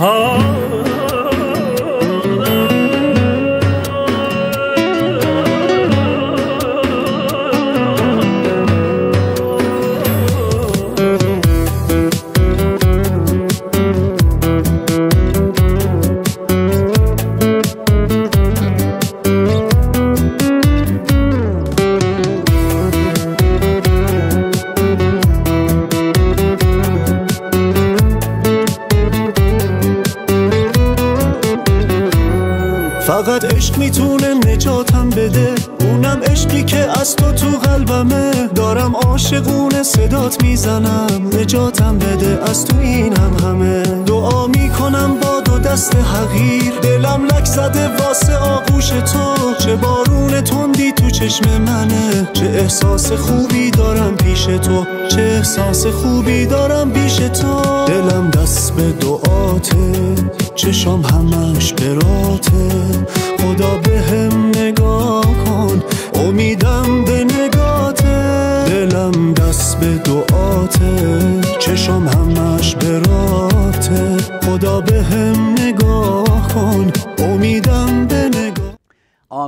Oh. بزنم نجاتم بده از تو این هم همه دعا میکنم با دو دست حقیر دلم لک زده واسه آغوش تو چه بارون تندی تو چشم منه چه احساس خوبی دارم پیش تو چه احساس خوبی دارم پیش تو دلم دست به دعاته چشم همش براته خدا به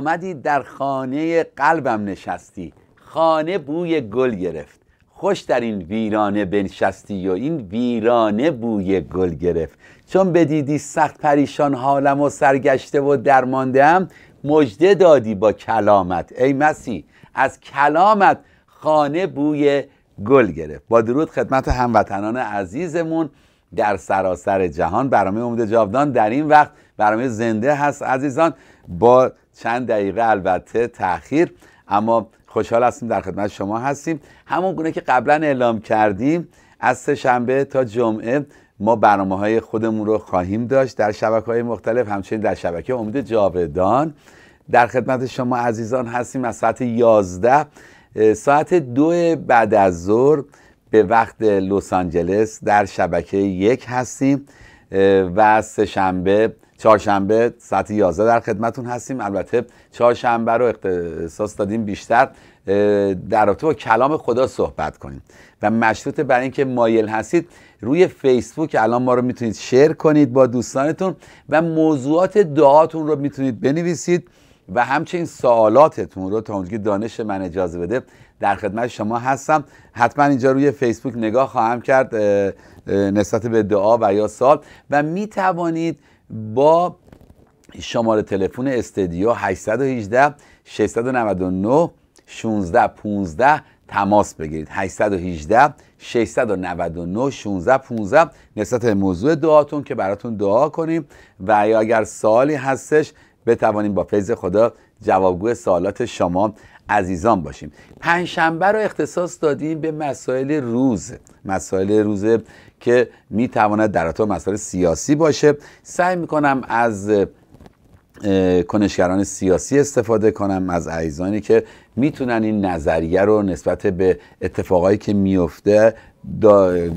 آمدی در خانه قلبم نشستی خانه بوی گل گرفت خوش در این ویرانه بنشستی و این ویرانه بوی گل گرفت چون بدیدی سخت پریشان حالم و سرگشته و ام مژده دادی با کلامت ای مسی از کلامت خانه بوی گل گرفت با درود خدمت هموطنان عزیزمون در سراسر جهان برنامه امید جاودان در این وقت برنامه زنده هست عزیزان با چند دقیقه البته تاخیر اما خوشحال هستیم در خدمت شما هستیم همون گونه که قبلا اعلام کردیم از سه شنبه تا جمعه ما برنامه های خودمون رو خواهیم داشت در شبکه های مختلف همچنین در شبکه امید جاودان در خدمت شما عزیزان هستیم از ساعت 11 ساعت دو بعد از ظهر به وقت لس آنجلس در شبکه یک هستیم و سه شنبه چهارشنبه ساعت 11 در خدمتون هستیم البته چهارشنبه رو اختصاص دادیم بیشتر در رابطه با کلام خدا صحبت کنیم و مشروط بر اینکه مایل هستید روی فیسبوک الان ما رو میتونید شیر کنید با دوستانتون و موضوعات دعاتون رو میتونید بنویسید و همچنین سوالاتتون رو تا اونجایی دانش من اجازه بده در خدمت شما هستم حتما اینجا روی فیسبوک نگاه خواهم کرد نسبت به دعا و یا سال و می توانید با شماره تلفن استدیو 818 699 16 15 تماس بگیرید 818 699 16 15 نسبت به موضوع دعاتون که براتون دعا کنیم و یا اگر سوالی هستش بتوانیم با فیض خدا جوابگو سوالات شما عزیزان باشیم پنجشنبه رو اختصاص دادیم به مسائل روز مسائل روزه که میتواند در تو مسائل سیاسی باشه سعی میکنم از کنشگران سیاسی استفاده کنم از عزیزانی که میتونن این نظریه رو نسبت به اتفاقایی که میفته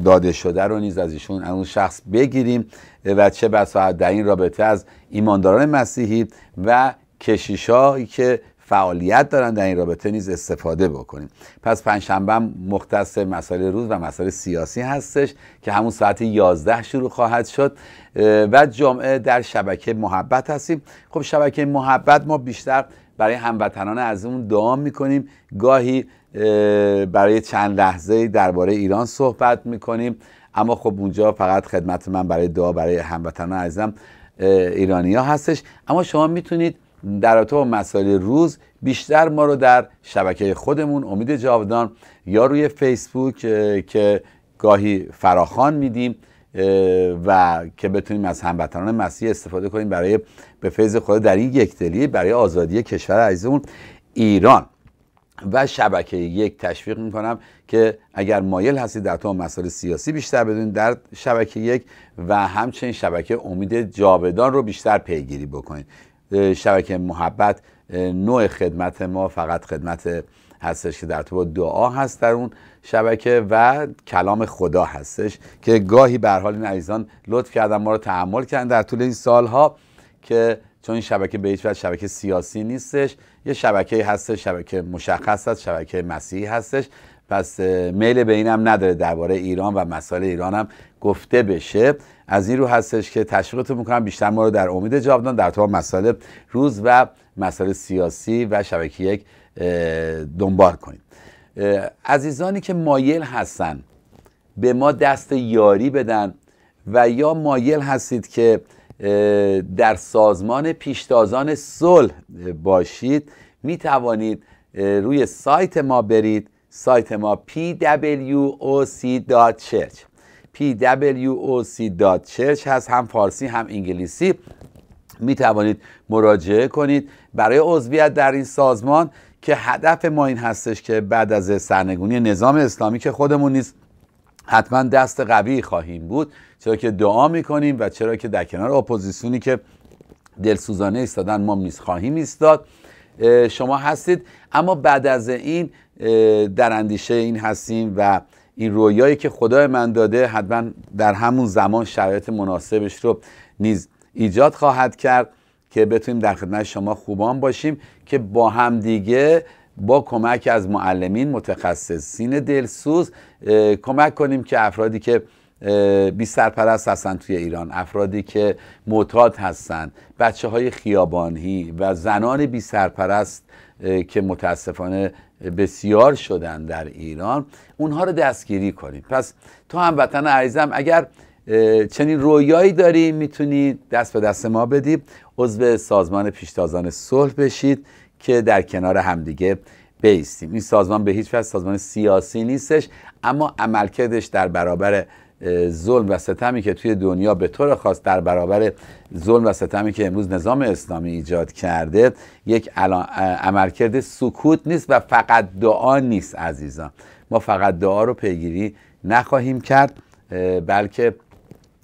داده شده رو نیز از ایشون از اون شخص بگیریم و چه بسا در این رابطه از ایمانداران مسیحی و کشیشایی که فعالیت دارن در این رابطه نیز استفاده بکنیم پس پنجشنبه مختص مسائل روز و مسائل سیاسی هستش که همون ساعت 11 شروع خواهد شد و جمعه در شبکه محبت هستیم خب شبکه محبت ما بیشتر برای هموطنان اون دعا میکنیم گاهی برای چند لحظه درباره ایران صحبت میکنیم اما خب اونجا فقط خدمت من برای دعا برای هموطنان عزیزم ایرانی هستش اما شما میتونید در تو مسائل روز بیشتر ما رو در شبکه خودمون امید جاودان یا روی فیسبوک که گاهی فراخان میدیم و که بتونیم از هموطنان مسیح استفاده کنیم برای به فیض خدا در این یک برای آزادی کشور عزیزمون ایران و شبکه یک تشویق میکنم که اگر مایل هستید در تو مسائل سیاسی بیشتر بدونید در شبکه یک و همچنین شبکه امید جاودان رو بیشتر پیگیری بکنید شبکه محبت نوع خدمت ما فقط خدمت هستش که در تو دعا هست در اون شبکه و کلام خدا هستش که گاهی به حال این عزیزان لطف کردن ما رو تحمل کردن در طول این سالها که چون این شبکه به هیچ شبکه سیاسی نیستش یه شبکه هستش شبکه مشخص هست شبکه مسیحی هستش پس میل به اینم نداره درباره ایران و مسائل ایران هم گفته بشه از این رو هستش که تشویقتون میکنم بیشتر ما رو در امید جاودان در تو مسائل روز و مسائل سیاسی و شبکه یک دنبال کنید عزیزانی که مایل هستن به ما دست یاری بدن و یا مایل هستید که در سازمان پیشتازان صلح باشید می توانید روی سایت ما برید سایت ما pwoc.church pwoc.church هست هم فارسی هم انگلیسی می توانید مراجعه کنید برای عضویت در این سازمان که هدف ما این هستش که بعد از سرنگونی نظام اسلامی که خودمون نیست حتما دست قوی خواهیم بود چرا که دعا میکنیم و چرا که در کنار اپوزیسیونی که دلسوزانه ایستادن ما نیست خواهیم ایستاد شما هستید اما بعد از این در اندیشه این هستیم و این رویایی که خدای من داده حتما در همون زمان شرایط مناسبش رو نیز ایجاد خواهد کرد که بتونیم در خدمت شما خوبان باشیم که با همدیگه با کمک از معلمین متخصصین دلسوز کمک کنیم که افرادی که بی سرپرست هستن توی ایران افرادی که معتاد هستن بچه های خیابانی و زنان بی سرپرست که متاسفانه بسیار شدن در ایران اونها رو دستگیری کنید پس تو هم وطن عزیزم اگر چنین رویایی داری میتونی دست به دست ما بدی عضو سازمان پیشتازان صلح بشید که در کنار همدیگه بیستیم این سازمان به هیچ وجه سازمان سیاسی نیستش اما عملکردش در برابر ظلم و ستمی که توی دنیا به طور خاص در برابر ظلم و ستمی که امروز نظام اسلامی ایجاد کرده یک عملکرد سکوت نیست و فقط دعا نیست عزیزان ما فقط دعا رو پیگیری نخواهیم کرد بلکه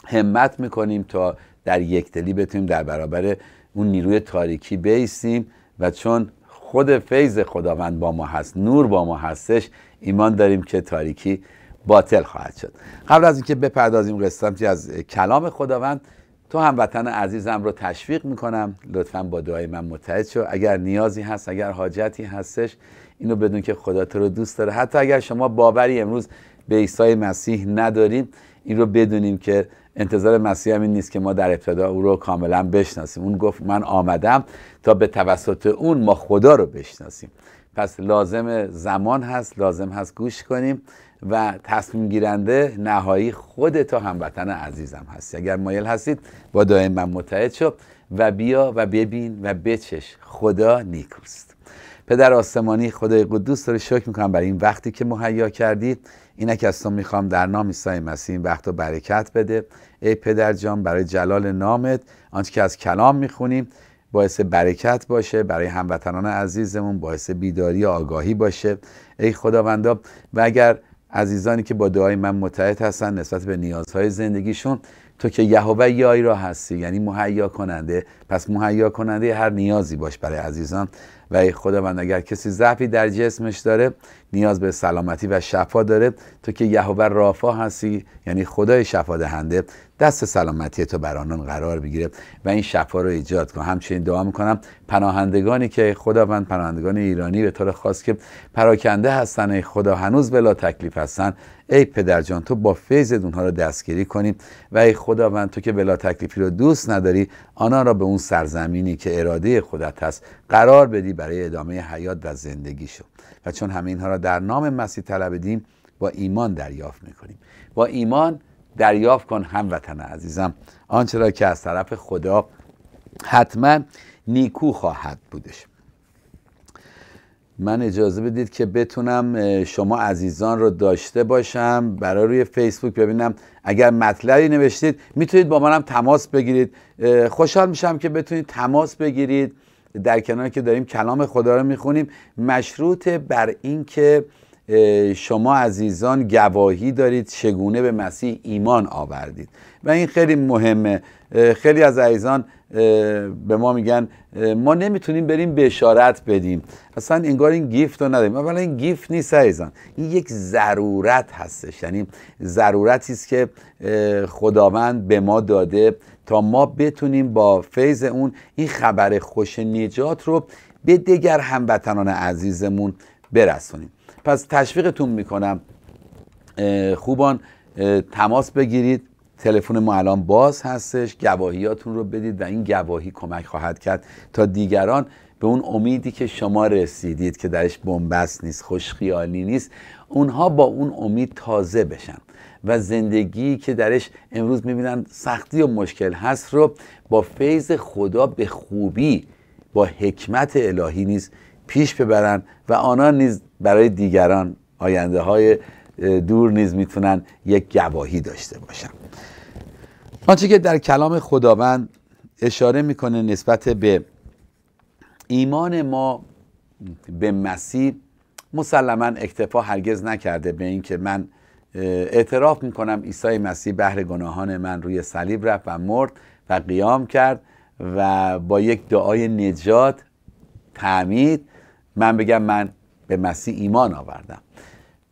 همت میکنیم تا در یک دلی بتونیم در برابر اون نیروی تاریکی بیسیم و چون خود فیض خداوند با ما هست نور با ما هستش ایمان داریم که تاریکی باطل خواهد شد قبل از اینکه بپردازیم قسمتی از کلام خداوند تو هموطن عزیزم رو تشویق میکنم لطفا با دعای من متحد شو اگر نیازی هست اگر حاجتی هستش اینو بدون که خدا تو رو دوست داره حتی اگر شما باوری امروز به عیسی مسیح نداریم این رو بدونیم که انتظار مسیح هم نیست که ما در ابتدا او رو کاملا بشناسیم اون گفت من آمدم تا به توسط اون ما خدا رو بشناسیم پس لازم زمان هست لازم هست گوش کنیم و تصمیم گیرنده نهایی خود تو هموطن عزیزم هستی اگر مایل هستید با دائم من متحد شو و بیا و ببین و بچش خدا نیکوست پدر آسمانی خدای قدوس رو شکر میکنم برای این وقتی که مهیا کردید اینک از تو میخوام در نام عیسی مسیح این وقت برکت بده ای پدر جان برای جلال نامت آنچه که از کلام میخونیم باعث برکت باشه برای هموطنان عزیزمون باعث بیداری و آگاهی باشه ای خداوندا و اگر عزیزانی که با دعای من متحد هستن نسبت به نیازهای زندگیشون تو که یهوه یای را هستی یعنی مهیا کننده پس مهیا کننده هر نیازی باش برای عزیزان و ای من اگر کسی ضعفی در جسمش داره نیاز به سلامتی و شفا داره تو که یهوه رافا هستی یعنی خدای شفا دهنده دست سلامتی تو بر آنان قرار بگیره و این شفا رو ایجاد کن همچنین دعا میکنم پناهندگانی که خداوند پناهندگان ایرانی به طور خاص که پراکنده هستن ای خدا هنوز بلا تکلیف هستن ای پدر جان تو با فیض اونها رو دستگیری کنیم و ای خداوند تو که بلا تکلیفی رو دوست نداری آنها را به اون سرزمینی که اراده خودت هست قرار بدی برای ادامه حیات و زندگی و چون همه اینها را در نام مسیح بدیم با ایمان دریافت میکنیم با ایمان دریافت کن هموطن عزیزم آنچه را که از طرف خدا حتما نیکو خواهد بودش من اجازه بدید که بتونم شما عزیزان رو داشته باشم برای روی فیسبوک ببینم اگر مطلبی نوشتید میتونید با منم تماس بگیرید خوشحال میشم که بتونید تماس بگیرید در کنار که داریم کلام خدا رو میخونیم مشروط بر اینکه شما عزیزان گواهی دارید چگونه به مسیح ایمان آوردید و این خیلی مهمه خیلی از عزیزان به ما میگن ما نمیتونیم بریم بشارت بدیم اصلا انگار این گیفت رو نداریم اولا این گیفت نیست عزیزان این یک ضرورت هستش یعنی ضرورتی است که خداوند به ما داده تا ما بتونیم با فیض اون این خبر خوش نجات رو به دیگر هموطنان عزیزمون برسونیم پس تشویقتون میکنم خوبان تماس بگیرید تلفن ما الان باز هستش گواهیاتون رو بدید و این گواهی کمک خواهد کرد تا دیگران به اون امیدی که شما رسیدید که درش بنبست نیست خوشخیالی نیست اونها با اون امید تازه بشن و زندگی که درش امروز میبینن سختی و مشکل هست رو با فیض خدا به خوبی با حکمت الهی نیز پیش ببرن و آنان نیز برای دیگران آینده های دور نیز میتونن یک گواهی داشته باشن آنچه که در کلام خداوند اشاره میکنه نسبت به ایمان ما به مسیح مسلما اکتفا هرگز نکرده به اینکه من اعتراف میکنم عیسی مسیح بهر گناهان من روی صلیب رفت و مرد و قیام کرد و با یک دعای نجات تعمید من بگم من به مسیح ایمان آوردم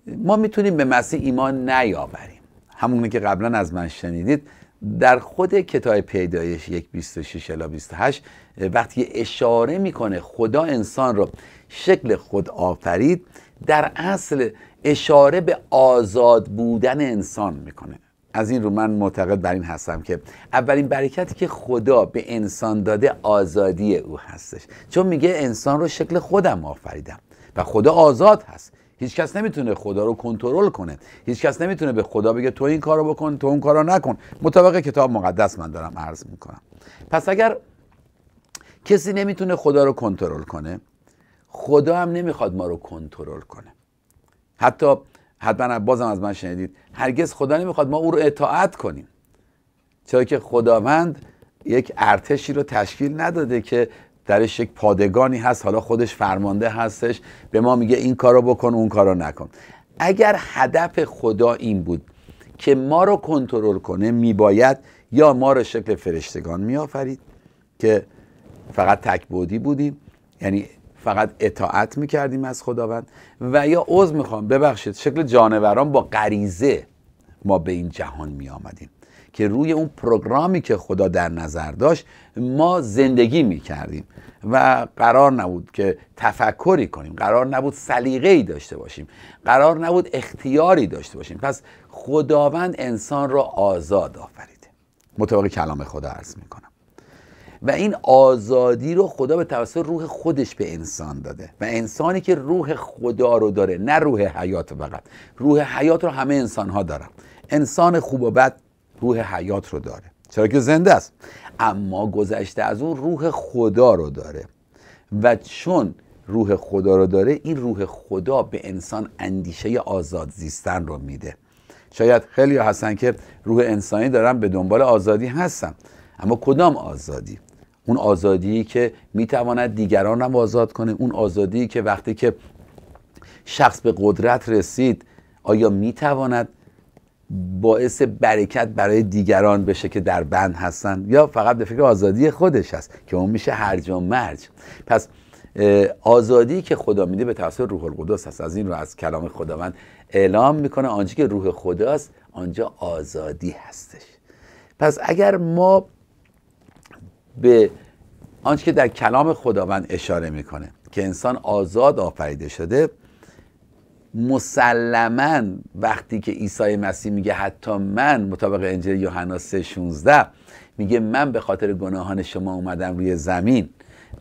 ما میتونیم به مسیح ایمان نیاوریم همون که قبلا از من شنیدید در خود کتاب پیدایش یک 26 الی 28 وقتی اشاره میکنه خدا انسان رو شکل خود آفرید در اصل اشاره به آزاد بودن انسان میکنه از این رو من معتقد بر این هستم که اولین برکتی که خدا به انسان داده آزادی او هستش چون میگه انسان رو شکل خودم آفریدم و خدا آزاد هست هیچکس نمیتونه خدا رو کنترل کنه هیچکس نمیتونه به خدا بگه تو این کارو بکن تو اون کارو نکن مطابق کتاب مقدس من دارم عرض میکنم پس اگر کسی نمیتونه خدا رو کنترل کنه خدا هم نمیخواد ما رو کنترل کنه حتی حتما بازم از من شنیدید هرگز خدا نمیخواد ما او رو اطاعت کنیم چرا که خداوند یک ارتشی رو تشکیل نداده که درش یک پادگانی هست حالا خودش فرمانده هستش به ما میگه این کارو بکن اون کارو نکن اگر هدف خدا این بود که ما رو کنترل کنه میباید یا ما رو شکل فرشتگان میآفرید که فقط تکبودی بودیم یعنی فقط اطاعت میکردیم از خداوند و یا عوض میخوام ببخشید شکل جانوران با غریزه ما به این جهان میآمدیم که روی اون پروگرامی که خدا در نظر داشت ما زندگی میکردیم و قرار نبود که تفکری کنیم قرار نبود سلیقه ای داشته باشیم قرار نبود اختیاری داشته باشیم پس خداوند انسان را آزاد آفریده مطابق کلام خدا عرض میکنم و این آزادی رو خدا به توسط روح خودش به انسان داده و انسانی که روح خدا رو داره نه روح حیات فقط روح حیات رو همه انسان ها دارن انسان خوب و بد روح حیات رو داره چرا که زنده است اما گذشته از اون روح خدا رو داره و چون روح خدا رو داره این روح خدا به انسان اندیشه آزاد زیستن رو میده شاید خیلی هستن که روح انسانی دارن به دنبال آزادی هستن اما کدام آزادی اون آزادی که میتواند دیگران هم آزاد کنه اون آزادی که وقتی که شخص به قدرت رسید آیا میتواند باعث برکت برای دیگران بشه که در بند هستن یا فقط به فکر آزادی خودش هست که اون میشه هرج و مرج پس آزادی که خدا میده به توسط روح القدس هست از این رو از کلام خداوند اعلام میکنه آنجا که روح خداست آنجا آزادی هستش پس اگر ما به آنچه که در کلام خداوند اشاره میکنه که انسان آزاد آفریده شده مسلما وقتی که عیسی مسیح میگه حتی من مطابق انجیل یوحنا 3:16 میگه من به خاطر گناهان شما اومدم روی زمین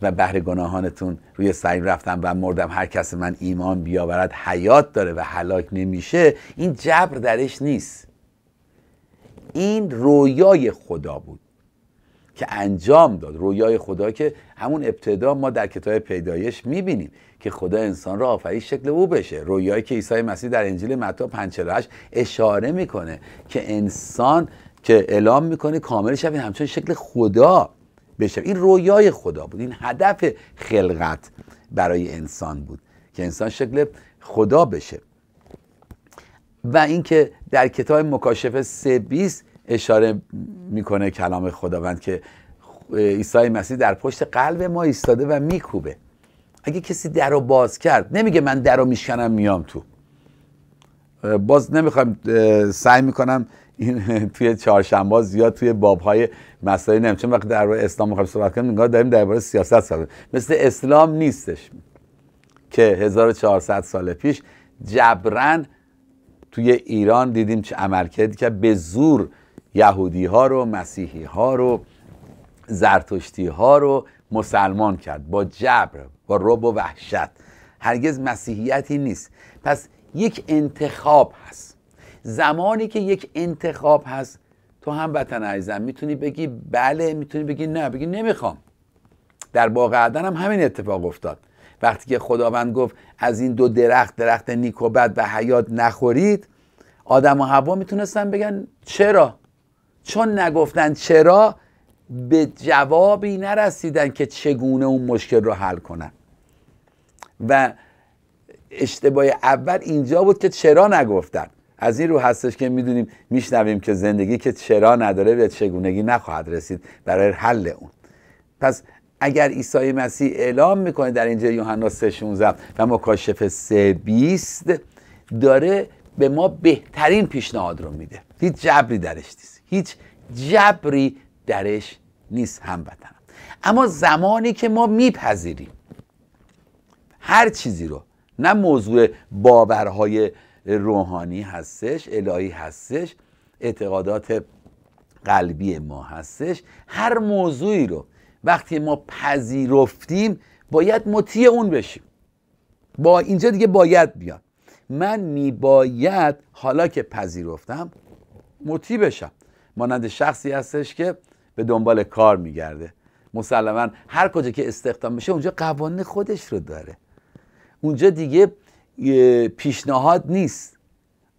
و بهر گناهانتون روی سعی رفتم و مردم هر کس من ایمان بیاورد حیات داره و هلاک نمیشه این جبر درش نیست این رویای خدا بود که انجام داد رویای خدا که همون ابتدا ما در کتاب پیدایش میبینیم که خدا انسان را آفرید شکل او بشه رویایی که عیسی مسیح در انجیل متی 548 اشاره میکنه که انسان که اعلام میکنه کامل شوید همچون شکل خدا بشه این رویای خدا بود این هدف خلقت برای انسان بود که انسان شکل خدا بشه و اینکه در کتاب مکاشفه 320 اشاره میکنه کلام خداوند که عیسی مسیح در پشت قلب ما ایستاده و میکوبه اگه کسی در رو باز کرد نمیگه من در رو میشکنم میام تو باز نمیخوام سعی میکنم این توی چهارشنبه زیاد توی بابهای مسائل نمیشه چون وقتی درباره اسلام میخوایم صحبت کنیم نگاه داریم درباره سیاست صحبت مثل اسلام نیستش که 1400 سال پیش جبرن توی ایران دیدیم چه کردی که به زور یهودی ها رو مسیحی ها رو زرتشتی ها رو مسلمان کرد با جبر با رب و وحشت هرگز مسیحیتی نیست پس یک انتخاب هست زمانی که یک انتخاب هست تو هم وطن عزیزم میتونی بگی بله میتونی بگی نه بگی نمیخوام در باغ عدن هم همین اتفاق افتاد وقتی که خداوند گفت از این دو درخت درخت نیکوبت و حیات نخورید آدم و هوا میتونستن بگن چرا چون نگفتن چرا به جوابی نرسیدن که چگونه اون مشکل رو حل کنن و اشتباه اول اینجا بود که چرا نگفتن از این رو هستش که میدونیم میشنویم که زندگی که چرا نداره به چگونگی نخواهد رسید برای حل اون پس اگر عیسی مسیح اعلام میکنه در اینجا یوحنا 3:16 و مکاشفه 3:20 داره به ما بهترین پیشنهاد رو میده هیچ جبری درش نیست هیچ جبری درش نیست هموطن اما زمانی که ما میپذیریم هر چیزی رو نه موضوع باورهای روحانی هستش الهی هستش اعتقادات قلبی ما هستش هر موضوعی رو وقتی ما پذیرفتیم باید مطیع اون بشیم با اینجا دیگه باید بیاد من میباید حالا که پذیرفتم مطیع بشم مانند شخصی هستش که به دنبال کار میگرده مسلما هر کجا که استخدام بشه اونجا قوانین خودش رو داره اونجا دیگه پیشنهاد نیست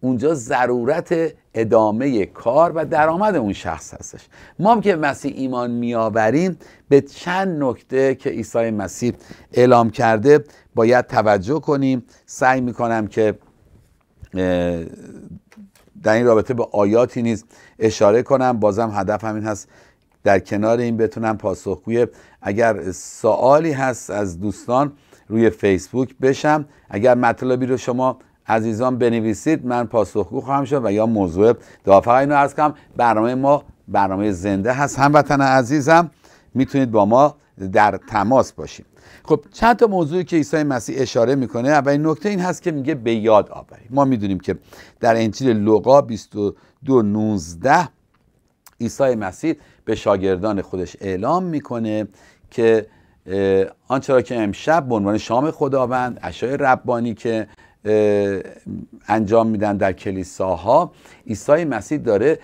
اونجا ضرورت ادامه کار و درآمد اون شخص هستش ما که مسیح ایمان میآوریم به چند نکته که عیسی مسیح اعلام کرده باید توجه کنیم سعی میکنم که در این رابطه به آیاتی نیز اشاره کنم بازم هدف همین هست در کنار این بتونم پاسخگوی اگر سوالی هست از دوستان روی فیسبوک بشم اگر مطلبی رو شما عزیزان بنویسید من پاسخگو خواهم شد و یا موضوع دافع اینو ارز کنم برنامه ما برنامه زنده هست هموطن عزیزم میتونید با ما در تماس باشید خب چند تا موضوعی که عیسی مسیح اشاره میکنه اولین نکته این هست که میگه به یاد آوری ما میدونیم که در انجیل لوقا 22 19 عیسی مسیح به شاگردان خودش اعلام میکنه که آنچه را که امشب به عنوان شام خداوند اشای ربانی که انجام میدن در کلیساها عیسی مسیح داره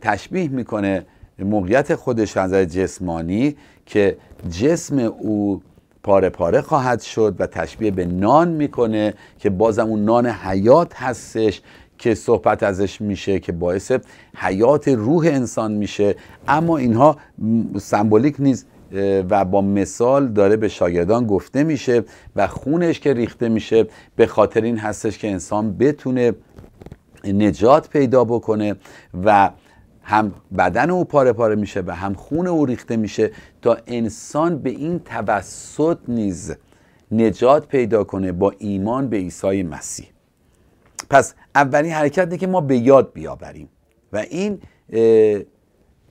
تشبیه میکنه موقعیت خودش از جسمانی که جسم او پاره پاره خواهد شد و تشبیه به نان میکنه که بازم اون نان حیات هستش که صحبت ازش میشه که باعث حیات روح انسان میشه اما اینها سمبولیک نیست و با مثال داره به شاگردان گفته میشه و خونش که ریخته میشه به خاطر این هستش که انسان بتونه نجات پیدا بکنه و هم بدن او پاره پاره میشه و هم خون او ریخته میشه تا انسان به این توسط نیز نجات پیدا کنه با ایمان به عیسی مسیح پس اولین حرکت که ما به یاد بیاوریم و این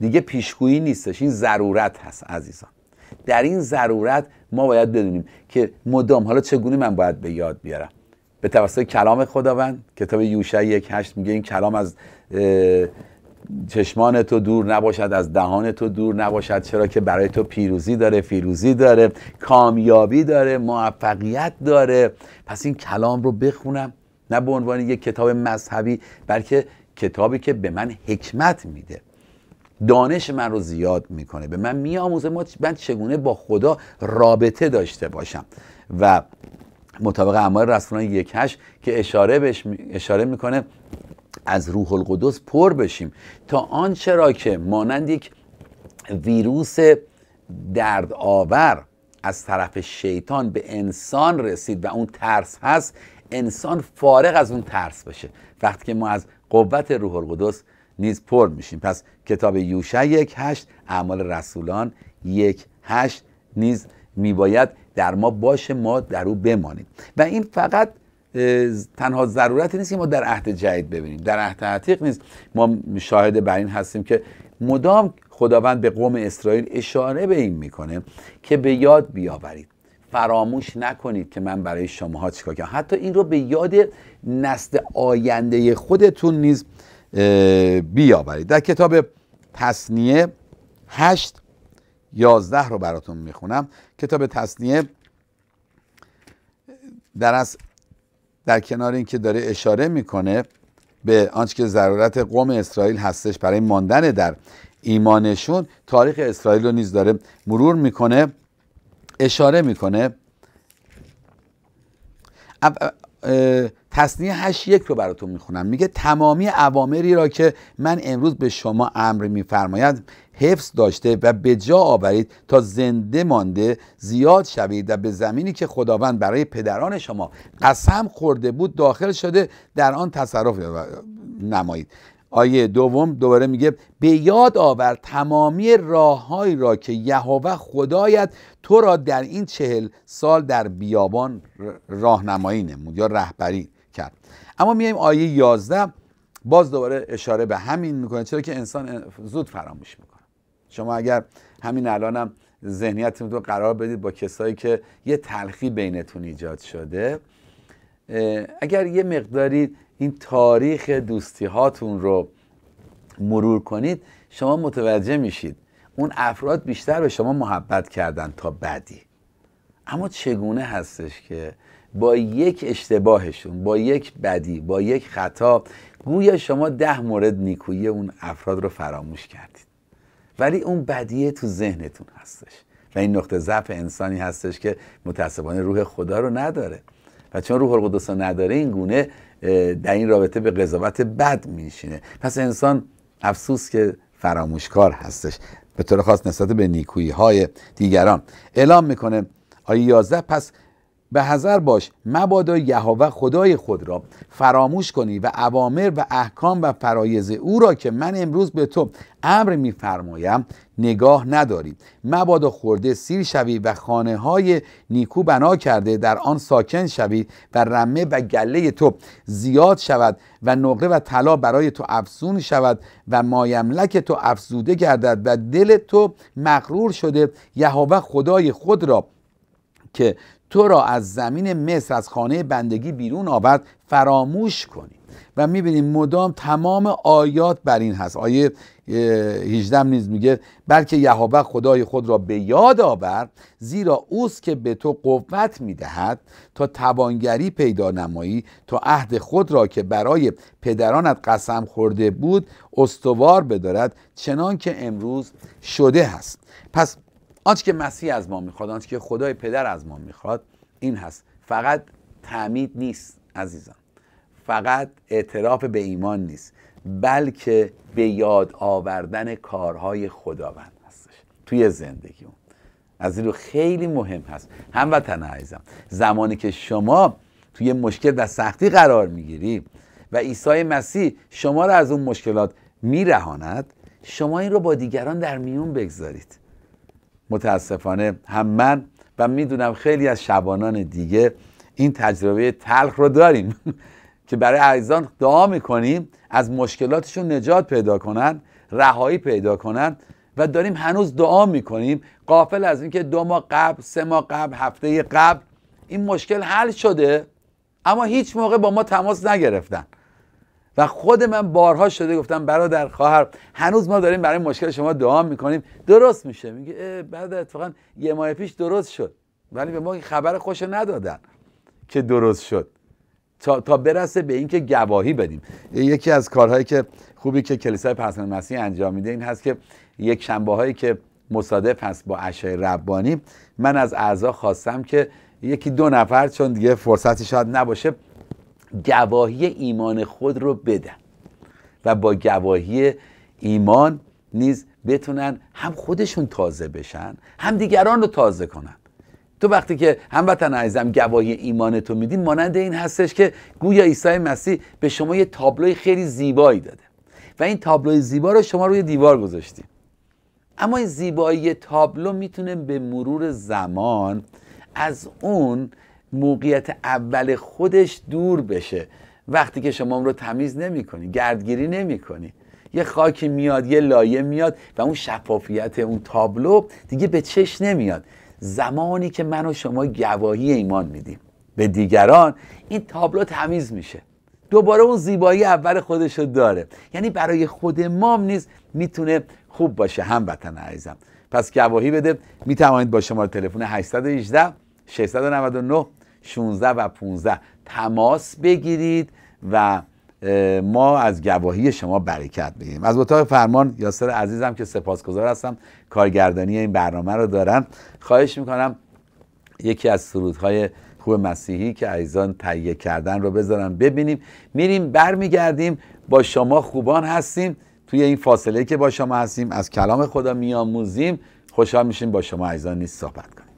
دیگه پیشگویی نیستش این ضرورت هست عزیزان در این ضرورت ما باید بدونیم که مدام حالا چگونه من باید به یاد بیارم به توسط کلام خداوند کتاب یوشع یک هشت میگه این کلام از چشمان تو دور نباشد از دهان تو دور نباشد چرا که برای تو پیروزی داره فیروزی داره کامیابی داره موفقیت داره پس این کلام رو بخونم نه به عنوان یک کتاب مذهبی بلکه کتابی که به من حکمت میده دانش من رو زیاد میکنه به من میآموزه من چگونه با خدا رابطه داشته باشم و مطابق اعمال رسولان یک هش که اشاره بهش اشاره میکنه از روح القدس پر بشیم تا آنچه را که مانند یک ویروس درد آور از طرف شیطان به انسان رسید و اون ترس هست انسان فارغ از اون ترس بشه وقتی که ما از قوت روح القدس نیز پر میشیم پس کتاب یوشع یک هشت اعمال رسولان یک هشت نیز میباید در ما باشه ما در او بمانیم و این فقط تنها ضرورتی نیست که ما در عهد جدید ببینیم در عهد عتیق نیست ما شاهد بر این هستیم که مدام خداوند به قوم اسرائیل اشاره به این میکنه که به یاد بیاورید فراموش نکنید که من برای شما چیکار کردم حتی این رو به یاد نسل آینده خودتون نیز بیاورید در کتاب تصنیه 8 11 رو براتون میخونم کتاب تصنیه در از در کنار اینکه داره اشاره میکنه به آنچه که ضرورت قوم اسرائیل هستش برای ماندن در ایمانشون تاریخ اسرائیل رو نیز داره مرور میکنه اشاره میکنه تصنیه هشت یک رو براتون میخونم میگه تمامی عوامری را که من امروز به شما امر میفرماید حفظ داشته و به جا آورید تا زنده مانده زیاد شوید و به زمینی که خداوند برای پدران شما قسم خورده بود داخل شده در آن تصرف نمایید آیه دوم دوباره میگه به یاد آور تمامی راههایی را که یهوه خدایت تو را در این چهل سال در بیابان راهنمایی نمود یا رهبری کرد اما میایم آیه 11 باز دوباره اشاره به همین میکنه چرا که انسان زود فراموش میکنه شما اگر همین الانم ذهنیتتون رو قرار بدید با کسایی که یه تلخی بینتون ایجاد شده اگر یه مقداری این تاریخ دوستی هاتون رو مرور کنید شما متوجه میشید اون افراد بیشتر به شما محبت کردن تا بعدی اما چگونه هستش که با یک اشتباهشون با یک بدی با یک خطا گویا شما ده مورد نیکویی اون افراد رو فراموش کردید ولی اون بدیه تو ذهنتون هستش و این نقطه ضعف انسانی هستش که متاسفانه روح خدا رو نداره و چون روح القدس رو نداره این گونه در این رابطه به قضاوت بد میشینه پس انسان افسوس که فراموشکار هستش به طور خاص نسبت به نیکویی های دیگران اعلام میکنه آیه 11 پس به هزار باش مبادا یهوه خدای خود را فراموش کنی و اوامر و احکام و فرایز او را که من امروز به تو امر میفرمایم نگاه نداری مبادا خورده سیر شوی و خانه های نیکو بنا کرده در آن ساکن شوی و رمه و گله تو زیاد شود و نقره و طلا برای تو افزون شود و مایملک تو افزوده گردد و دل تو مغرور شده یهوه خدای خود را که تو را از زمین مصر از خانه بندگی بیرون آورد فراموش کنی و میبینیم مدام تمام آیات بر این هست آیه 18 نیز میگه بلکه یهوه خدای خود را به یاد آور زیرا اوست که به تو قوت میدهد تا توانگری پیدا نمایی تا عهد خود را که برای پدرانت قسم خورده بود استوار بدارد چنان که امروز شده هست پس آنچه که مسیح از ما میخواد آنچه که خدای پدر از ما میخواد این هست فقط تعمید نیست عزیزان فقط اعتراف به ایمان نیست بلکه به یاد آوردن کارهای خداوند هستش توی زندگی اون از این رو خیلی مهم هست هموطن عزیزم زمانی که شما توی مشکل و سختی قرار میگیری و عیسی مسیح شما رو از اون مشکلات میرهاند شما این رو با دیگران در میون بگذارید متاسفانه هم من و میدونم خیلی از شبانان دیگه این تجربه تلخ رو داریم که برای عزیزان دعا میکنیم از مشکلاتشون نجات پیدا کنن رهایی پیدا کنن و داریم هنوز دعا میکنیم قافل از اینکه دو ماه قبل سه ماه قبل هفته قبل این مشکل حل شده اما هیچ موقع با ما تماس نگرفتن و خود من بارها شده گفتم برادر خواهر هنوز ما داریم برای مشکل شما دعا میکنیم درست میشه میگه بعد اتفاقا یه ماه پیش درست شد ولی به ما خبر خوش ندادن که درست شد تا, تا برسه به اینکه گواهی بدیم یکی از کارهایی که خوبی که کلیسای پرسن مسیح انجام میده این هست که یک شنبه هایی که مصادف هست با عشای ربانی من از اعضا خواستم که یکی دو نفر چون دیگه فرصتی شاید نباشه گواهی ایمان خود رو بدن و با گواهی ایمان نیز بتونن هم خودشون تازه بشن هم دیگران رو تازه کنن تو وقتی که هموطن عزیزم گواهی ایمان تو میدین مانند این هستش که گویا عیسی مسیح به شما یه تابلوی خیلی زیبایی داده و این تابلوی زیبا رو شما روی دیوار گذاشتیم اما این زیبایی تابلو میتونه به مرور زمان از اون موقعیت اول خودش دور بشه وقتی که شما اون رو تمیز نمی کنی گردگیری نمی کنی یه خاکی میاد یه لایه میاد و اون شفافیت اون تابلو دیگه به چش نمیاد زمانی که من و شما گواهی ایمان میدیم به دیگران این تابلو تمیز میشه دوباره اون زیبایی اول خودش رو داره یعنی برای خود مام نیز میتونه خوب باشه هموطن عزیزم پس گواهی بده میتوانید با شماره تلفن 818 699 16 و 15 تماس بگیرید و ما از گواهی شما برکت بگیریم از اتاق فرمان یاسر عزیزم که سپاسگزار هستم کارگردانی این برنامه رو دارن خواهش میکنم یکی از سرودهای خوب مسیحی که عزیزان تهیه کردن رو بذارم ببینیم میریم برمیگردیم با شما خوبان هستیم توی این فاصله که با شما هستیم از کلام خدا میآموزیم خوشحال میشیم با شما عزیزان نیست صحبت کنیم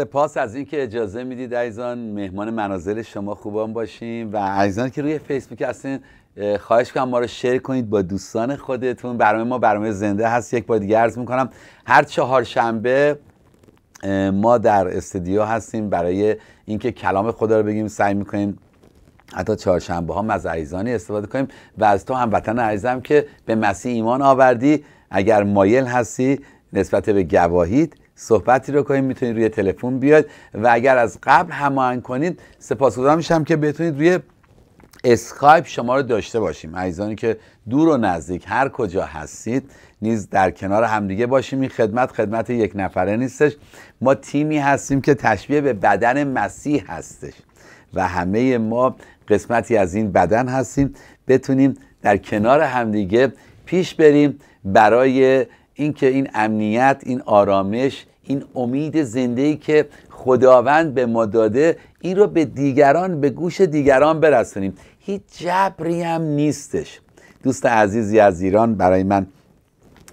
سپاس از اینکه اجازه میدید عزیزان مهمان مناظر شما خوبان باشیم و عزیزان که روی فیسبوک هستین خواهش کنم ما رو شیر کنید با دوستان خودتون برنامه ما برنامه زنده هست یک بار دیگه عرض میکنم هر چهار شنبه ما در استودیو هستیم برای اینکه کلام خدا رو بگیم سعی میکنیم حتی چهارشنبه ها از عزیزانی استفاده کنیم و از تو هموطن عزیزم که به مسیح ایمان آوردی اگر مایل هستی نسبت به گواهید صحبتی رو کنید میتونید روی تلفن بیاد و اگر از قبل هماهنگ کنید سپاسگزار میشم که بتونید روی اسکایپ شما رو داشته باشیم عزیزانی که دور و نزدیک هر کجا هستید نیز در کنار همدیگه باشیم این خدمت خدمت یک نفره نیستش ما تیمی هستیم که تشبیه به بدن مسیح هستش و همه ما قسمتی از این بدن هستیم بتونیم در کنار همدیگه پیش بریم برای اینکه این امنیت این آرامش این امید زنده ای که خداوند به ما داده این رو به دیگران به گوش دیگران برسونیم هیچ جبری هم نیستش دوست عزیزی از ایران برای من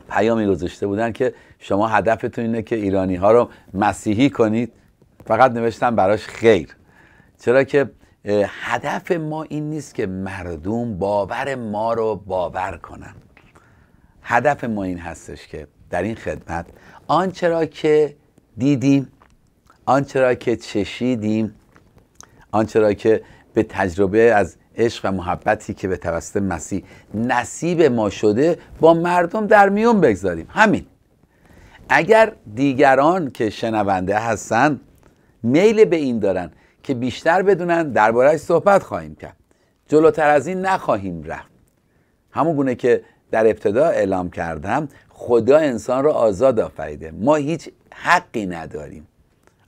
پیامی گذاشته بودن که شما هدفتون اینه که ایرانی ها رو مسیحی کنید فقط نوشتم براش خیر چرا که هدف ما این نیست که مردم باور ما رو باور کنن هدف ما این هستش که در این خدمت آنچه را که دیدیم آنچه را که چشیدیم آنچه را که به تجربه از عشق و محبتی که به توسط مسیح نصیب ما شده با مردم در میون بگذاریم همین اگر دیگران که شنونده هستند میل به این دارن که بیشتر بدونن دربارهش صحبت خواهیم کرد جلوتر از این نخواهیم رفت همون گونه که در ابتدا اعلام کردم خدا انسان را آزاد آفریده ما هیچ حقی نداریم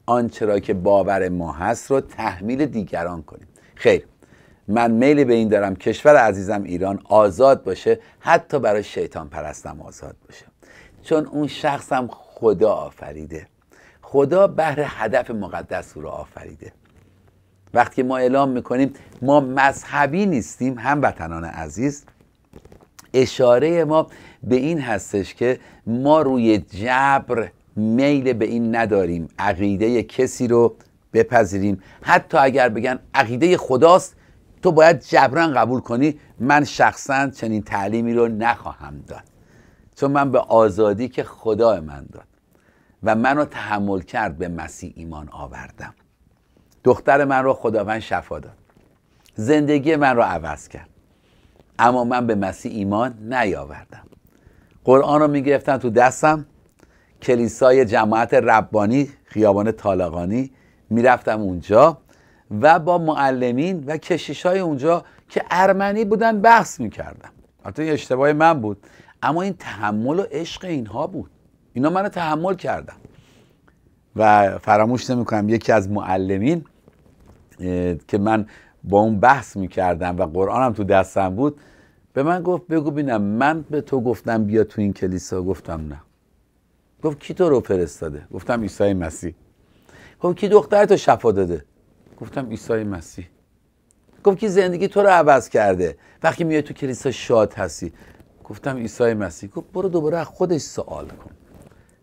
آنچه را که باور ما هست را تحمیل دیگران کنیم خیر من میلی به این دارم کشور عزیزم ایران آزاد باشه حتی برای شیطان پرستم آزاد باشه چون اون شخصم خدا آفریده خدا بهر هدف مقدس او را آفریده وقتی ما اعلام میکنیم ما مذهبی نیستیم هموطنان عزیز اشاره ما به این هستش که ما روی جبر میل به این نداریم عقیده کسی رو بپذیریم حتی اگر بگن عقیده خداست تو باید جبران قبول کنی من شخصا چنین تعلیمی رو نخواهم داد چون من به آزادی که خدا من داد و منو تحمل کرد به مسیح ایمان آوردم دختر من رو خداوند شفا داد زندگی من رو عوض کرد اما من به مسیح ایمان نیاوردم قرآن رو میگرفتم تو دستم کلیسای جماعت ربانی خیابان طالقانی میرفتم اونجا و با معلمین و کشیش های اونجا که ارمنی بودن بحث میکردم حتی این اشتباه من بود اما این تحمل و عشق اینها بود اینا منو تحمل کردم و فراموش نمیکنم یکی از معلمین که من با اون بحث میکردم و قرآن تو دستم بود به من گفت بگو بینم من به تو گفتم بیا تو این کلیسا گفتم نه گفت کی تو رو فرستاده گفتم عیسی مسیح گفت کی دختر تو شفا داده گفتم عیسی مسیح گفت کی زندگی تو رو عوض کرده وقتی میای تو کلیسا شاد هستی گفتم عیسی مسیح گفت برو دوباره از خودش سوال کن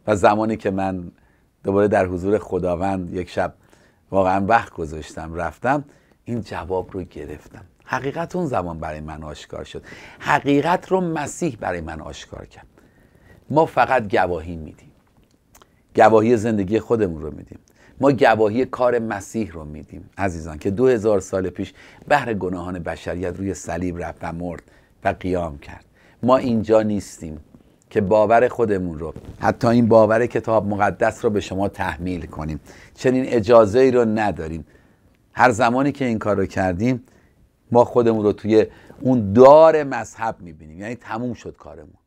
و زمانی که من دوباره در حضور خداوند یک شب واقعا وقت گذاشتم رفتم این جواب رو گرفتم حقیقت اون زمان برای من آشکار شد حقیقت رو مسیح برای من آشکار کرد ما فقط گواهی میدیم گواهی زندگی خودمون رو میدیم ما گواهی کار مسیح رو میدیم عزیزان که دو هزار سال پیش بهر گناهان بشریت روی صلیب رفت و مرد و قیام کرد ما اینجا نیستیم که باور خودمون رو حتی این باور کتاب مقدس رو به شما تحمیل کنیم چنین اجازه ای رو نداریم هر زمانی که این کار رو کردیم ما خودمون رو توی اون دار مذهب میبینیم یعنی تموم شد کارمون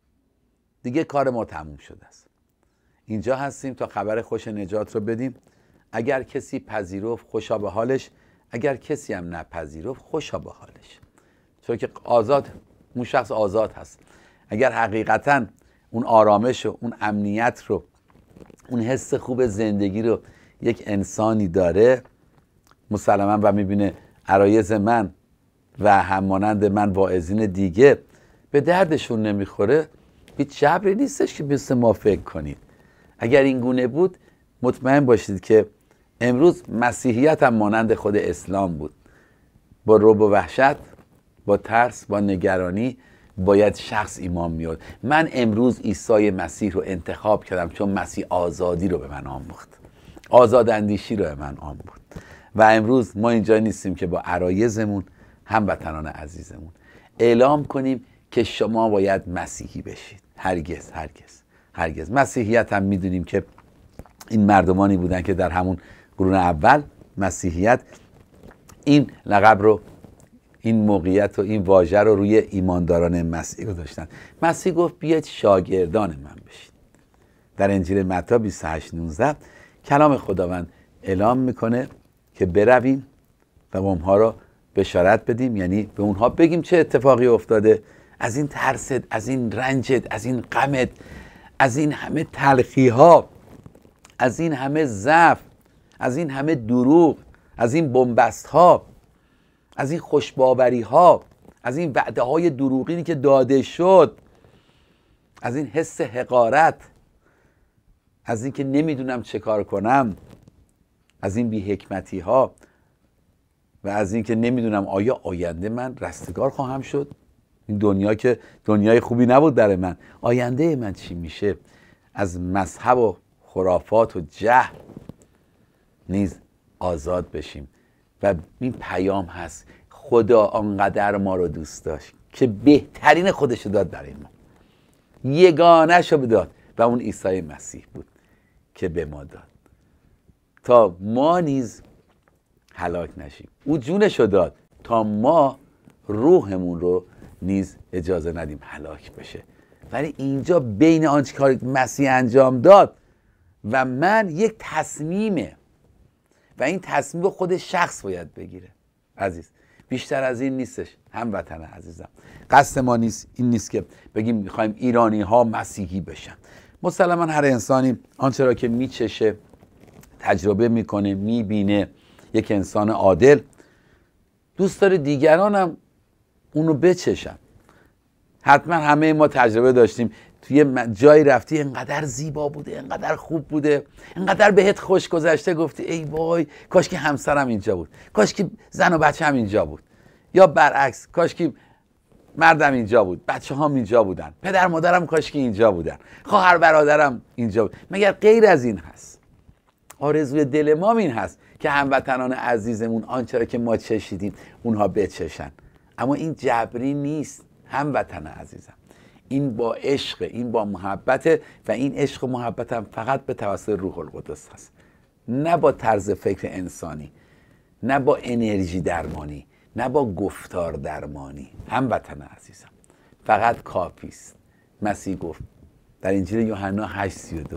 دیگه کار ما تموم شده است اینجا هستیم تا خبر خوش نجات رو بدیم اگر کسی پذیرفت خوشا به حالش اگر کسی هم نپذیرفت خوشا به حالش چون که آزاد اون شخص آزاد هست اگر حقیقتا اون آرامش و اون امنیت رو اون حس خوب زندگی رو یک انسانی داره مسلما و میبینه عرایز من و همانند من واعظین دیگه به دردشون نمیخوره هیچ جبری نیستش که مثل ما فکر کنید اگر این گونه بود مطمئن باشید که امروز مسیحیت هم مانند خود اسلام بود با رب و وحشت با ترس با نگرانی باید شخص ایمان میاد من امروز عیسی مسیح رو انتخاب کردم چون مسیح آزادی رو به من آموخت آزاد اندیشی رو به من آموخت و امروز ما اینجا نیستیم که با عرایزمون هموطنان عزیزمون اعلام کنیم که شما باید مسیحی بشید هرگز هرگز هرگز مسیحیت هم میدونیم که این مردمانی بودن که در همون قرون اول مسیحیت این لقب رو این موقعیت و این واژه رو روی ایمانداران مسیح رو داشتن مسیح گفت بیاید شاگردان من بشید در انجیل متی 28 19 کلام خداوند اعلام میکنه که برویم و قومها را بشارت بدیم یعنی به اونها بگیم چه اتفاقی افتاده از این ترست از این رنجت از این غمت از این همه تلخی ها از این همه ضعف از این همه دروغ از این بنبست ها از این خوشباوری ها از این وعده های دروغینی که داده شد از این حس حقارت از اینکه نمیدونم چه کار کنم از این بیحکمتی ها و از اینکه نمیدونم آیا آینده من رستگار خواهم شد این دنیا که دنیای خوبی نبود در من آینده من چی میشه از مذهب و خرافات و جه نیز آزاد بشیم و این پیام هست خدا آنقدر ما رو دوست داشت که بهترین خودش رو داد برای ما یگانه رو بداد و اون عیسی مسیح بود که به ما داد تا ما نیز هلاک نشیم او جونش داد تا ما روحمون رو نیز اجازه ندیم هلاک بشه ولی اینجا بین آنچه کاری مسیح انجام داد و من یک تصمیمه و این تصمیم رو خود شخص باید بگیره عزیز بیشتر از این نیستش هموطن عزیزم قصد ما نیست این نیست که بگیم میخوایم ایرانی ها مسیحی بشن مسلما هر انسانی آنچه را که میچشه تجربه میکنه میبینه یک انسان عادل دوست داره دیگرانم اونو بچشن حتما همه ما تجربه داشتیم توی جایی رفتی انقدر زیبا بوده انقدر خوب بوده انقدر بهت خوش گذشته گفتی ای وای کاش که همسرم اینجا بود کاش که زن و بچه هم اینجا بود یا برعکس کاش که مردم اینجا بود بچه هم اینجا بودن پدر مادرم کاش که اینجا بودن خواهر برادرم اینجا بود مگر غیر از این هست آرزوی دل ما این هست که هموطنان عزیزمون آنچه را که ما چشیدیم اونها بچشن اما این جبری نیست هموطن عزیزم این با عشق این با محبت و این عشق و محبت هم فقط به توسط روح القدس هست نه با طرز فکر انسانی نه با انرژی درمانی نه با گفتار درمانی هموطن عزیزم فقط کافی است مسیح گفت در انجیل یوحنا 8:32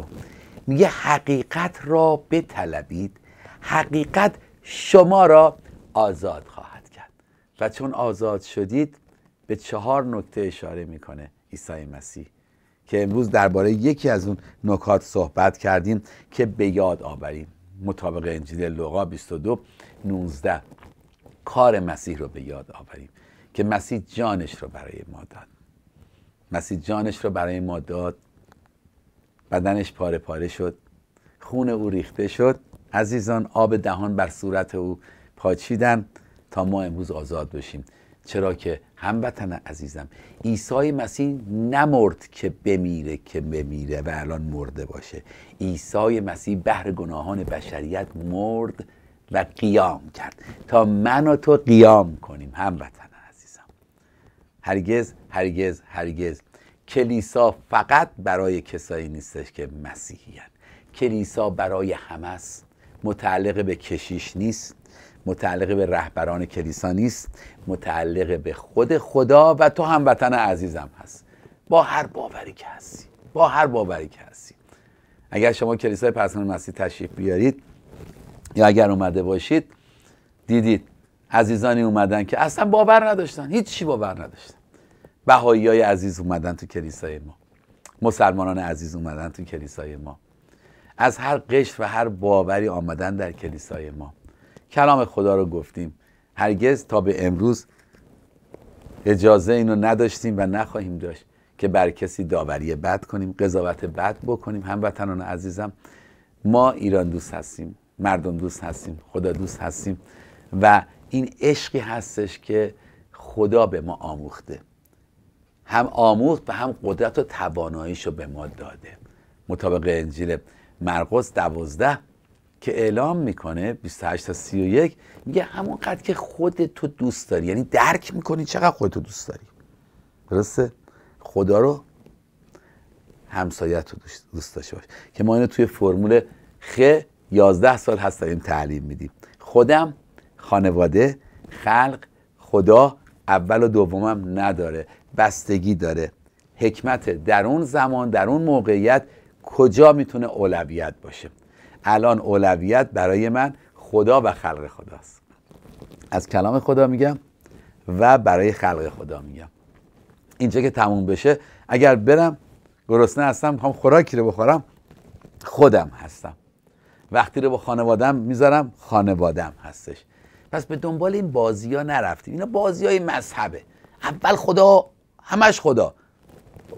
میگه حقیقت را بطلبید حقیقت شما را آزاد خواهد کرد و چون آزاد شدید به چهار نکته اشاره میکنه عیسی مسیح که امروز درباره یکی از اون نکات صحبت کردیم که به یاد آوریم مطابق انجیل لوقا 22 19 کار مسیح رو به یاد آوریم که مسیح جانش رو برای ما داد مسیح جانش رو برای ما داد بدنش پاره پاره شد خون او ریخته شد عزیزان آب دهان بر صورت او پاچیدن تا ما امروز آزاد بشیم چرا که هموطن عزیزم عیسی مسیح نمرد که بمیره که بمیره و الان مرده باشه عیسی مسیح بهر گناهان بشریت مرد و قیام کرد تا من و تو قیام کنیم هموطن عزیزم هرگز هرگز هرگز کلیسا فقط برای کسایی نیستش که مسیحیان کلیسا برای همه است متعلق به کشیش نیست متعلق به رهبران کلیسا نیست متعلق به خود خدا و تو هموطن عزیزم هست با هر باوری که هستی با هر باوری که هستی اگر شما کلیسای پسخان مسیح تشریف بیارید یا اگر اومده باشید دیدید عزیزانی اومدن که اصلا باور نداشتن هیچی باور نداشتن بهایی های عزیز اومدن تو کلیسای ما مسلمانان عزیز اومدن تو کلیسای ما از هر قشر و هر باوری آمدن در کلیسای ما کلام خدا رو گفتیم هرگز تا به امروز اجازه اینو نداشتیم و نخواهیم داشت که بر کسی داوری بد کنیم قضاوت بد بکنیم هموطنان عزیزم ما ایران دوست هستیم مردم دوست هستیم خدا دوست هستیم و این عشقی هستش که خدا به ما آموخته هم آموخت و هم قدرت و تواناییش رو به ما داده مطابق انجیل مرقس دوازده که اعلام میکنه 28 تا 31 میگه همونقدر که خودت تو دوست داری یعنی درک میکنی چقدر خودتو دوست داری درسته خدا رو همسایت رو دوست داشته باش که ما اینو توی فرمول خ 11 سال هست داریم تعلیم میدیم خودم خانواده خلق خدا اول و دومم نداره بستگی داره حکمت در اون زمان در اون موقعیت کجا میتونه اولویت باشه الان اولویت برای من خدا و خلق خداست از کلام خدا میگم و برای خلق خدا میگم اینجا که تموم بشه اگر برم گرسنه هستم میخوام خوراکی رو بخورم خودم هستم وقتی رو با خانوادم میذارم خانوادم هستش پس به دنبال این بازی ها نرفتیم اینا بازی های مذهبه اول خدا همش خدا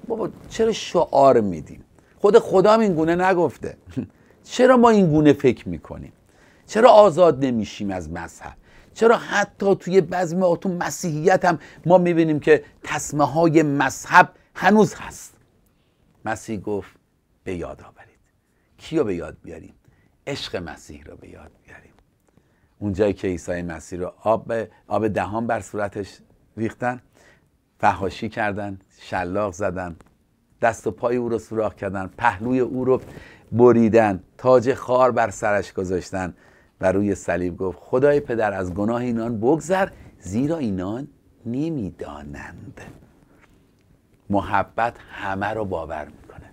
بابا چرا شعار میدیم خود خدا هم این گونه نگفته چرا ما این گونه فکر میکنیم چرا آزاد نمیشیم از مذهب چرا حتی توی بعضی موقع تو مسیحیت هم ما میبینیم که تصمه های مذهب هنوز هست مسیح گفت به یاد آورید کیو به یاد بیاریم عشق مسیح را به یاد بیاریم اونجایی که عیسی مسیح رو آب, آب دهان بر صورتش ریختن فهاشی کردن شلاق زدن دست و پای او رو سوراخ کردن پهلوی او رو بریدن تاج خار بر سرش گذاشتن و روی صلیب گفت خدای پدر از گناه اینان بگذر زیرا اینان نمیدانند محبت همه رو باور میکنه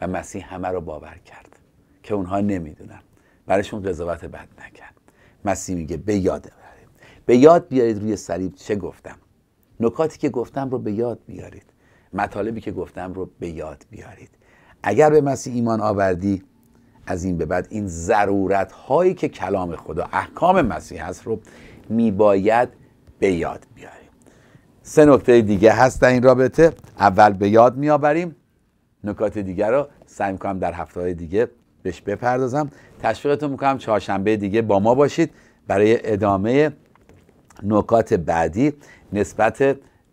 و مسیح همه رو باور کرد که اونها نمیدونن برایشون قضاوت بد نکرد مسیح میگه به یاد بیارید به یاد بیارید روی صلیب چه گفتم نکاتی که گفتم رو به یاد بیارید مطالبی که گفتم رو به یاد بیارید اگر به مسیح ایمان آوردی از این به بعد این ضرورت هایی که کلام خدا احکام مسیح هست رو میباید به یاد بیاریم سه نکته دیگه هست در این رابطه اول به یاد میآوریم نکات دیگر رو سعی میکنم در هفته های دیگه بهش بپردازم تشویقتون میکنم چهارشنبه دیگه با ما باشید برای ادامه نکات بعدی نسبت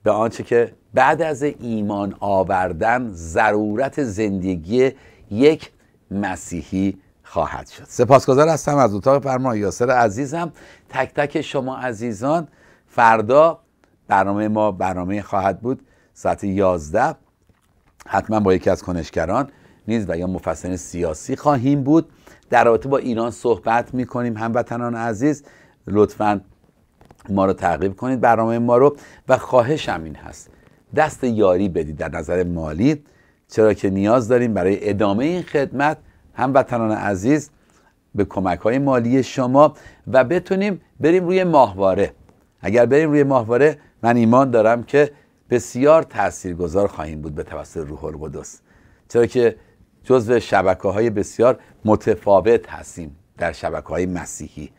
به آنچه که بعد از ایمان آوردن ضرورت زندگی یک مسیحی خواهد شد سپاسگزار هستم از اتاق فرمان یاسر عزیزم تک تک شما عزیزان فردا برنامه ما برنامه خواهد بود ساعت 11 حتما با یکی از کنشگران نیز و یا مفصلین سیاسی خواهیم بود در رابطه با ایران صحبت میکنیم هموطنان عزیز لطفا ما رو تعقیب کنید برنامه ما رو و خواهشم این هست دست یاری بدید در نظر مالی چرا که نیاز داریم برای ادامه این خدمت هموطنان عزیز به کمک های مالی شما و بتونیم بریم روی ماهواره اگر بریم روی ماهواره من ایمان دارم که بسیار تاثیرگذار خواهیم بود به توسط روح القدس چرا که جزو شبکه های بسیار متفاوت هستیم در شبکه های مسیحی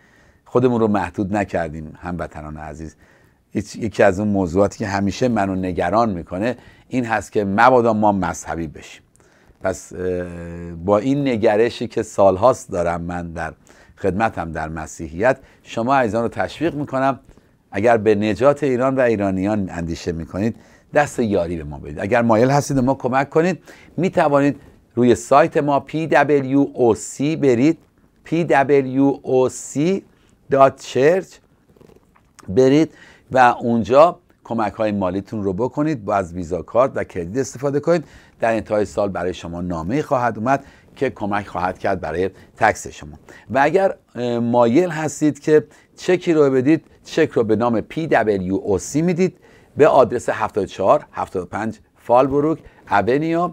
خودمون رو محدود نکردیم هموطنان عزیز یکی از اون موضوعاتی که همیشه منو نگران میکنه این هست که مبادا ما مذهبی بشیم پس با این نگرشی که سالهاست دارم من در خدمتم در مسیحیت شما عزیزان رو تشویق میکنم اگر به نجات ایران و ایرانیان اندیشه میکنید دست یاری به ما بدید اگر مایل هستید ما کمک کنید میتوانید روی سایت ما PWOC برید pwoc.church برید و اونجا کمک های مالیتون رو بکنید با از ویزا کارت و کردیت استفاده کنید در انتهای سال برای شما نامه خواهد اومد که کمک خواهد کرد برای تکس شما و اگر مایل هستید که چکی رو بدید چک رو به نام PWOC میدید به آدرس 74 75 فالبروک اونیو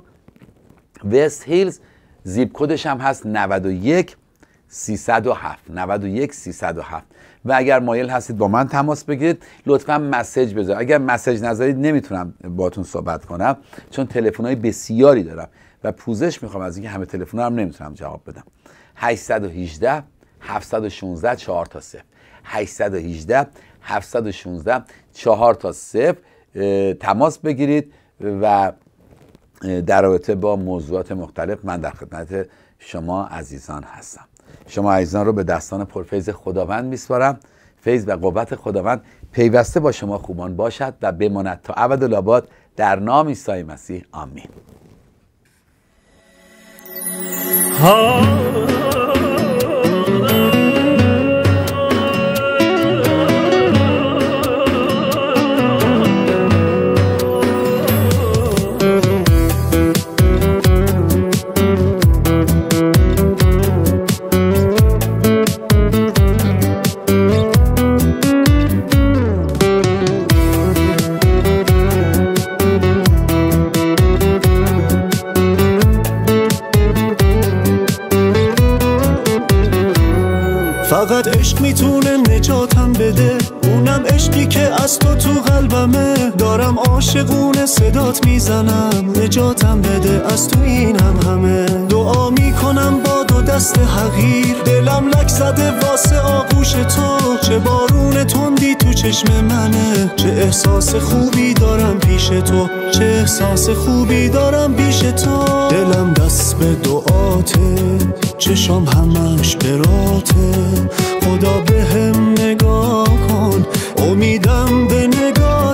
وست هیلز زیپ کدش هم هست 91 307 91 307 و اگر مایل هستید با من تماس بگیرید لطفا مسج بذارید اگر مسج نذارید نمیتونم باهاتون صحبت کنم چون های بسیاری دارم و پوزش میخوام از اینکه همه تلفن هم نمیتونم جواب بدم 818 716 4 تا 0 818 716 4 تا 0 تماس بگیرید و در رابطه با موضوعات مختلف من در خدمت شما عزیزان هستم شما عزیزان رو به دستان پرفیز خداوند میسپارم فیض و قوت خداوند پیوسته با شما خوبان باشد و بماند تا ابد الاباد در نام عیسی مسیح آمین فقط عشق میتونه نجاتم بده اونم عشقی که از تو تو قلبمه دارم عاشقونه صدات میزنم نجاتم بده از تو اینم همه دعا میکنم با تو دست حقیر دلم لک زده واسه آغوش تو چه بارون تندی تو چشم منه چه احساس خوبی دارم پیش تو چه احساس خوبی دارم پیش تو دلم دست به دعاته چشم همش براته خدا به هم نگاه کن امیدم به نگاه